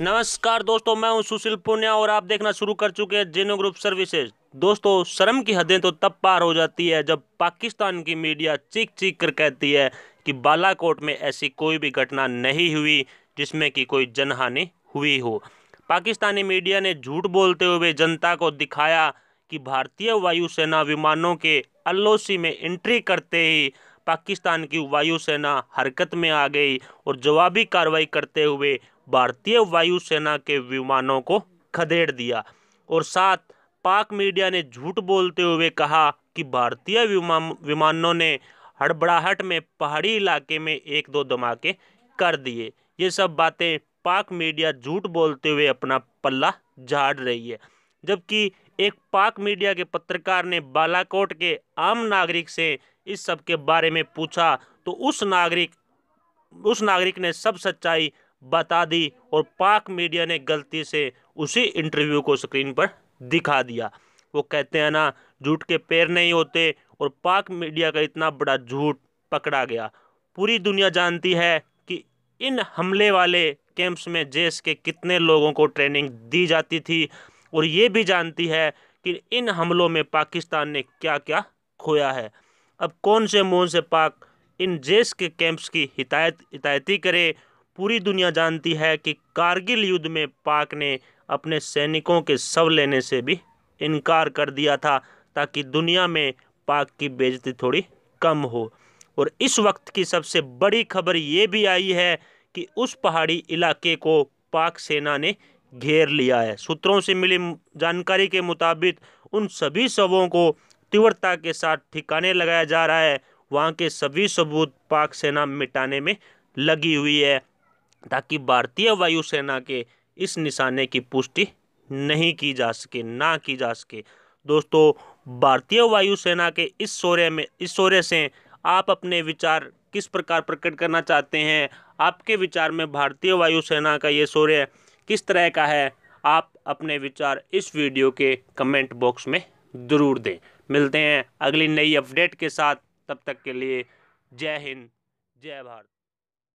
नमस्कार दोस्तों मैं हूं सुशील पुनिया और आप देखना शुरू कर चुके हैं जेनो ग्रुप सर्विसेज दोस्तों शर्म की हदें तो तब पार हो जाती है जब पाकिस्तान की मीडिया चीख चीख कर कहती है कि बालाकोट में ऐसी कोई भी घटना नहीं हुई जिसमें कि कोई जनहानि हुई हो पाकिस्तानी मीडिया ने झूठ बोलते हुए जनता को दिखाया कि भारतीय वायुसेना विमानों के एलओसी में एंट्री करते ही पाकिस्तान की वायुसेना हरकत में आ गई और जवाबी कार्रवाई करते हुए भारतीय वायुसेना के विमानों को खदेड़ दिया और साथ पाक मीडिया ने झूठ बोलते हुए कहा कि भारतीय विमान विमानों ने हड़बड़ाहट में पहाड़ी इलाके में एक दो धमाके कर दिए ये सब बातें पाक मीडिया झूठ बोलते हुए अपना पल्ला झाड़ रही है जबकि एक पाक मीडिया के पत्रकार ने बालाकोट के आम नागरिक से इस सब के बारे में पूछा तो उस नागरिक उस नागरिक ने सब सच्चाई बता दी और पाक मीडिया ने गलती से उसी इंटरव्यू को स्क्रीन पर दिखा दिया वो कहते हैं ना झूठ के पैर नहीं होते और पाक मीडिया का इतना बड़ा झूठ पकड़ा गया पूरी दुनिया जानती है कि इन हमले वाले कैंप्स में जेस के कितने लोगों को ट्रेनिंग दी जाती थी और ये भी जानती है कि इन हमलों में पाकिस्तान ने क्या क्या खोया है अब कौन से मुँह से पाक इन जेस के कैंप्स की हिदायत हितायती करे पूरी दुनिया जानती है कि कारगिल युद्ध में पाक ने अपने सैनिकों के शव लेने से भी इनकार कर दिया था ताकि दुनिया में पाक की बेजती थोड़ी कम हो और इस वक्त की सबसे बड़ी खबर ये भी आई है कि उस पहाड़ी इलाके को पाक सेना ने घेर लिया है सूत्रों से मिली जानकारी के मुताबिक उन सभी शवों को तीव्रता के साथ ठिकाने लगाया जा रहा है वहाँ के सभी सबूत पाक सेना मिटाने में लगी हुई है ताकि भारतीय वायुसेना के इस निशाने की पुष्टि नहीं की जा सके ना की जा सके दोस्तों भारतीय वायुसेना के इस शौर्य में इस शौर्य से आप अपने विचार किस प्रकार प्रकट करना चाहते हैं आपके विचार में भारतीय वायुसेना का ये शौर्य किस तरह का है आप अपने विचार इस वीडियो के कमेंट बॉक्स में ज़रूर दें मिलते हैं अगली नई अपडेट के साथ तब तक के लिए जय हिंद जय भारत